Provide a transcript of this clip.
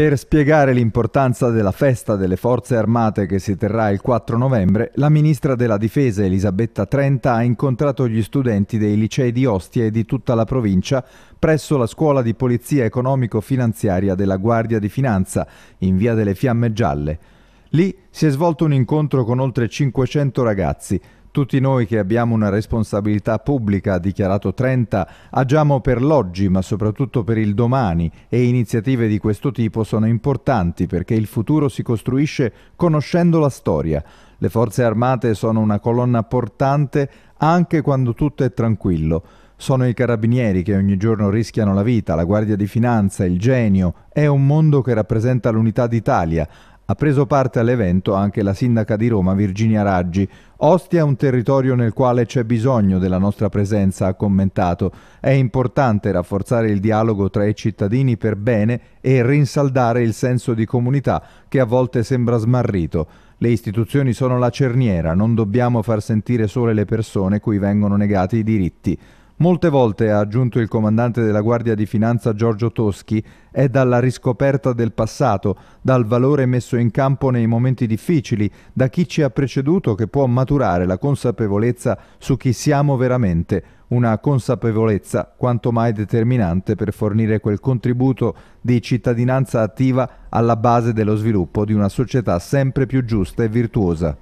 Per spiegare l'importanza della festa delle forze armate che si terrà il 4 novembre, la ministra della difesa Elisabetta Trenta ha incontrato gli studenti dei licei di Ostia e di tutta la provincia presso la scuola di polizia economico-finanziaria della Guardia di Finanza in via delle Fiamme Gialle. Lì si è svolto un incontro con oltre 500 ragazzi tutti noi che abbiamo una responsabilità pubblica, ha dichiarato Trenta, agiamo per l'oggi ma soprattutto per il domani e iniziative di questo tipo sono importanti perché il futuro si costruisce conoscendo la storia. Le forze armate sono una colonna portante anche quando tutto è tranquillo. Sono i carabinieri che ogni giorno rischiano la vita, la Guardia di Finanza, il genio. È un mondo che rappresenta l'unità d'Italia, ha preso parte all'evento anche la sindaca di Roma Virginia Raggi. Ostia è un territorio nel quale c'è bisogno della nostra presenza, ha commentato. È importante rafforzare il dialogo tra i cittadini per bene e rinsaldare il senso di comunità che a volte sembra smarrito. Le istituzioni sono la cerniera, non dobbiamo far sentire sole le persone cui vengono negati i diritti. Molte volte, ha aggiunto il comandante della Guardia di Finanza Giorgio Toschi, è dalla riscoperta del passato, dal valore messo in campo nei momenti difficili, da chi ci ha preceduto che può maturare la consapevolezza su chi siamo veramente, una consapevolezza quanto mai determinante per fornire quel contributo di cittadinanza attiva alla base dello sviluppo di una società sempre più giusta e virtuosa.